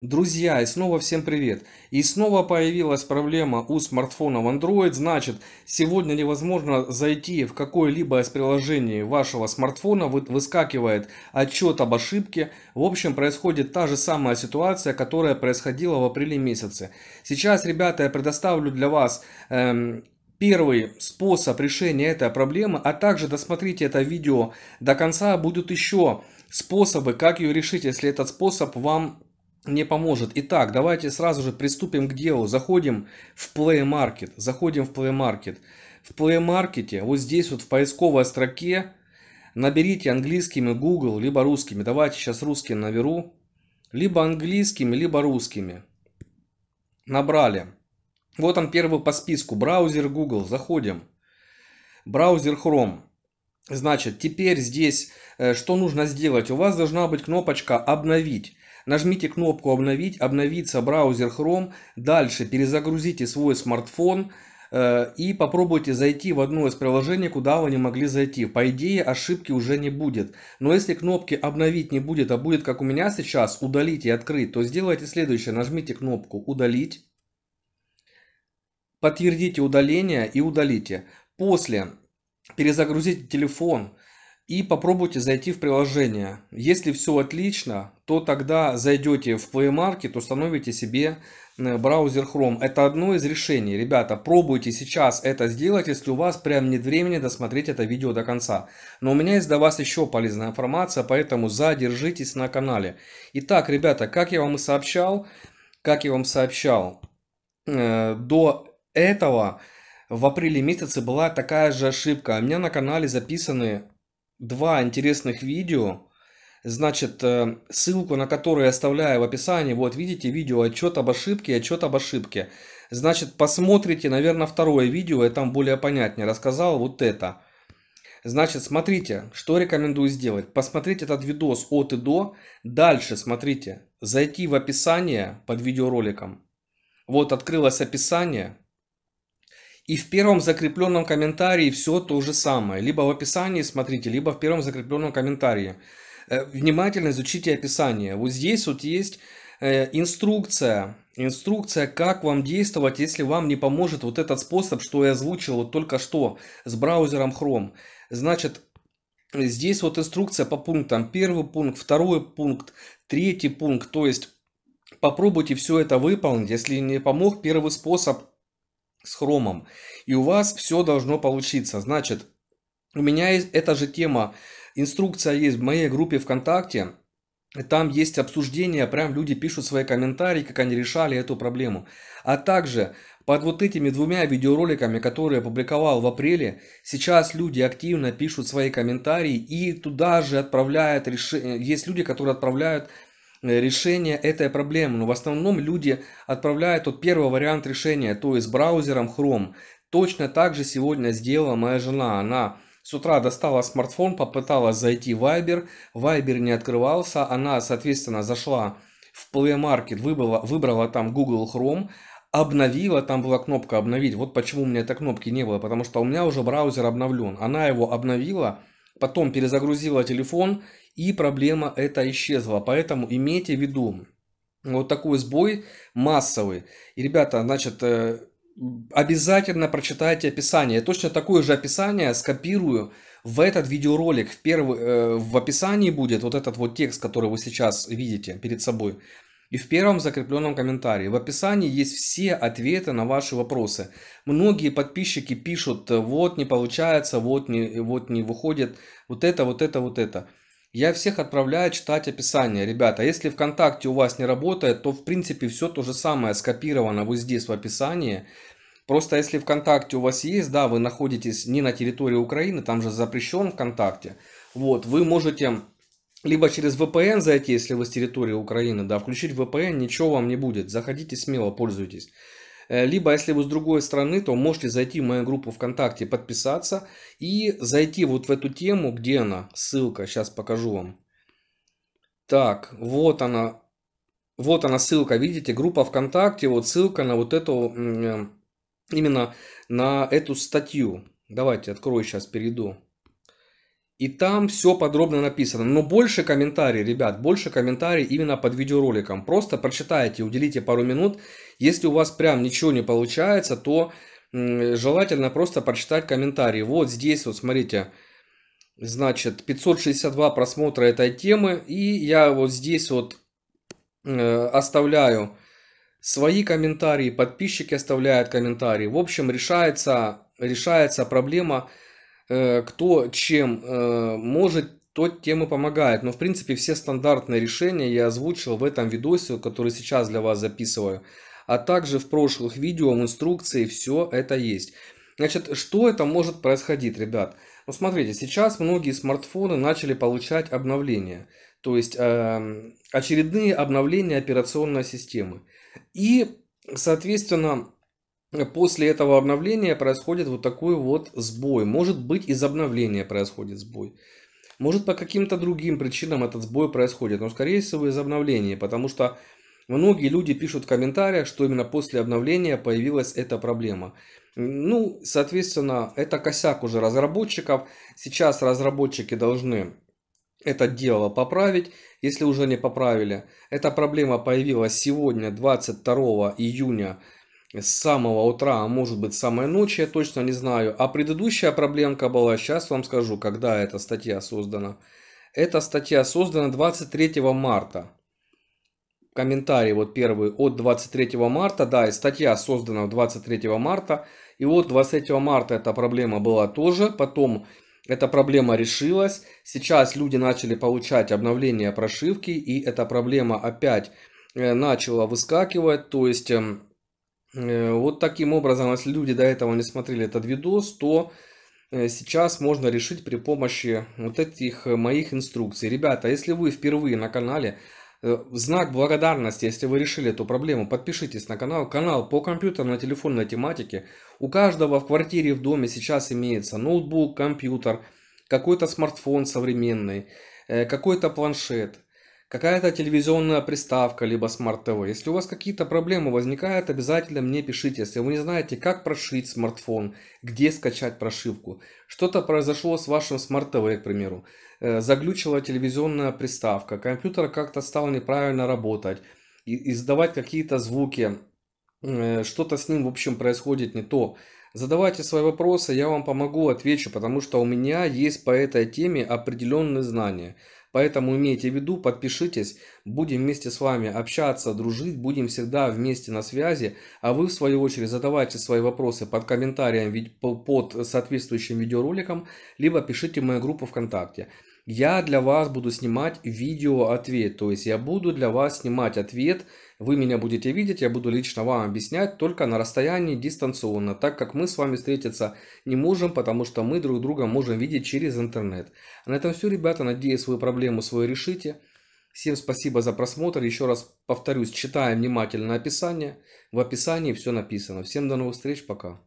Друзья, и снова всем привет! И снова появилась проблема у смартфонов Android, значит, сегодня невозможно зайти в какое-либо из приложений вашего смартфона, выскакивает отчет об ошибке. В общем, происходит та же самая ситуация, которая происходила в апреле месяце. Сейчас, ребята, я предоставлю для вас... Эм, первый способ решения этой проблемы, а также досмотрите это видео до конца, будут еще способы, как ее решить, если этот способ вам не поможет. Итак, давайте сразу же приступим к делу. Заходим в Play Market. Заходим в Play Market. В Play Market, вот здесь вот в поисковой строке, наберите английскими Google, либо русскими. Давайте сейчас русским наберу. Либо английскими, либо русскими. Набрали. Вот он первый по списку. Браузер Google. Заходим. Браузер Chrome. Значит, теперь здесь э, что нужно сделать? У вас должна быть кнопочка «Обновить». Нажмите кнопку «Обновить», обновится браузер Chrome. Дальше перезагрузите свой смартфон э, и попробуйте зайти в одно из приложений, куда вы не могли зайти. По идее ошибки уже не будет. Но если кнопки обновить не будет, а будет как у меня сейчас, удалить и открыть, то сделайте следующее. Нажмите кнопку удалить, подтвердите удаление и удалите. После перезагрузите телефон, и попробуйте зайти в приложение. Если все отлично, то тогда зайдете в Play Market, установите себе э, браузер Chrome. Это одно из решений. Ребята, пробуйте сейчас это сделать, если у вас прям нет времени досмотреть это видео до конца. Но у меня есть для вас еще полезная информация, поэтому задержитесь на канале. Итак, ребята, как я вам и сообщал, как я вам сообщал, э, до этого в апреле месяце была такая же ошибка. У меня на канале записаны два интересных видео. Значит, э, ссылку на которые оставляю в описании. Вот видите видео отчет об ошибке, отчет об ошибке. Значит, посмотрите, наверное, второе видео, я там более понятнее рассказал вот это. Значит, смотрите, что рекомендую сделать. Посмотреть этот видос от и до. Дальше, смотрите, зайти в описание под видеороликом. Вот открылось описание. И в первом закрепленном комментарии все то же самое. Либо в описании смотрите, либо в первом закрепленном комментарии. Э, внимательно изучите описание. Вот здесь вот есть э, инструкция, инструкция, как вам действовать, если вам не поможет вот этот способ, что я озвучил вот только что с браузером Chrome. Значит, здесь вот инструкция по пунктам. Первый пункт, второй пункт, третий пункт. То есть попробуйте все это выполнить. Если не помог первый способ, с хромом. И у вас все должно получиться. Значит, у меня есть эта же тема. Инструкция есть в моей группе ВКонтакте. Там есть обсуждение, прям люди пишут свои комментарии, как они решали эту проблему. А также под вот этими двумя видеороликами, которые я публиковал в апреле, сейчас люди активно пишут свои комментарии и туда же отправляют решение. Есть люди, которые отправляют Э, решение этой проблемы. Но в основном люди отправляют тот первый вариант решения, то есть браузером Chrome. Точно так же сегодня сделала моя жена. Она с утра достала смартфон, попыталась зайти в Viber. Viber не открывался. Она, соответственно, зашла в Play Market, выбрала, выбрала там Google Chrome, обновила, там была кнопка «Обновить». Вот почему у меня этой кнопки не было, потому что у меня уже браузер обновлен. Она его обновила, потом перезагрузила телефон и проблема эта исчезла. Поэтому имейте в виду, вот такой сбой массовый. И, ребята, значит, э, обязательно прочитайте описание. Я точно такое же описание скопирую в этот видеоролик. В, первый, э, в описании будет вот этот вот текст, который вы сейчас видите перед собой. И в первом закрепленном комментарии. В описании есть все ответы на ваши вопросы. Многие подписчики пишут, вот не получается, вот не, вот не выходит, вот это, вот это, вот это. Я всех отправляю читать описание. Ребята, если ВКонтакте у вас не работает, то в принципе все то же самое скопировано вот здесь в описании. Просто если ВКонтакте у вас есть, да, вы находитесь не на территории Украины, там же запрещен ВКонтакте. Вот, вы можете либо через VPN зайти, если вы с территории Украины, да, включить VPN, ничего вам не будет. Заходите смело, пользуйтесь. Э, либо, если вы с другой стороны, то можете зайти в мою группу ВКонтакте, подписаться и зайти вот в эту тему, где она, ссылка, сейчас покажу вам. Так, вот она, вот она ссылка, видите, группа ВКонтакте, вот ссылка на вот эту, э, именно на эту статью. Давайте открою, сейчас перейду. И там все подробно написано. Но больше комментариев, ребят, больше комментариев именно под видеороликом. Просто прочитайте, уделите пару минут. Если у вас прям ничего не получается, то желательно просто прочитать комментарии. Вот здесь вот, смотрите, значит, 562 просмотра этой темы. И я вот здесь вот э, оставляю свои комментарии, подписчики оставляют комментарии. В общем, решается, решается проблема Э, кто чем э, может, тот тем и помогает. Но, в принципе, все стандартные решения я озвучил в этом видосе, который сейчас для вас записываю. А также в прошлых видео, в инструкции все это есть. Значит, что это может происходить, ребят? Ну, смотрите, сейчас многие смартфоны начали получать обновления. То есть, э, очередные обновления операционной системы. И, соответственно, после этого обновления происходит вот такой вот сбой. Может быть из обновления происходит сбой. Может по каким-то другим причинам этот сбой происходит, но скорее всего из обновления, потому что многие люди пишут в комментариях, что именно после обновления появилась эта проблема. Ну, соответственно, это косяк уже разработчиков. Сейчас разработчики должны это дело поправить, если уже не поправили. Эта проблема появилась сегодня, 22 июня с самого утра, а может быть с самой ночи, я точно не знаю. А предыдущая проблемка была, сейчас вам скажу, когда эта статья создана. Эта статья создана 23 марта. Комментарий вот первый от 23 марта. Да, и статья создана 23 марта. И вот 23 марта эта проблема была тоже. Потом эта проблема решилась. Сейчас люди начали получать обновления прошивки. И эта проблема опять э, начала выскакивать. То есть эм, Э, вот таким образом, если люди до этого не смотрели этот видос, то э, сейчас можно решить при помощи вот этих э, моих инструкций. Ребята, если вы впервые на канале, в знак благодарности, если вы решили эту проблему, подпишитесь на канал. Канал по компьютерной телефонной тематике. У каждого в квартире, в доме сейчас имеется ноутбук, компьютер, какой-то смартфон современный, какой-то планшет какая-то телевизионная приставка, либо смарт-ТВ. Если у вас какие-то проблемы возникают, обязательно мне пишите. Если вы не знаете, как прошить смартфон, где скачать прошивку, что-то произошло с вашим смарт-ТВ, к примеру, э, заглючила телевизионная приставка, компьютер как-то стал неправильно работать, издавать какие-то звуки, э, что-то с ним, в общем, происходит не то. Задавайте свои вопросы, я вам помогу, отвечу, потому что у меня есть по этой теме определенные знания – Поэтому имейте в виду, подпишитесь, будем вместе с вами общаться, дружить, будем всегда вместе на связи. А вы, в свою очередь, задавайте свои вопросы под комментарием под соответствующим видеороликом, либо пишите в мою группу ВКонтакте. Я для вас буду снимать видео-ответ, то есть я буду для вас снимать ответ, вы меня будете видеть, я буду лично вам объяснять только на расстоянии дистанционно, так как мы с вами встретиться не можем, потому что мы друг друга можем видеть через интернет. на этом все, ребята. Надеюсь, вы проблему свою решите. Всем спасибо за просмотр. Еще раз повторюсь, читаем внимательно описание. В описании все написано. Всем до новых встреч. Пока.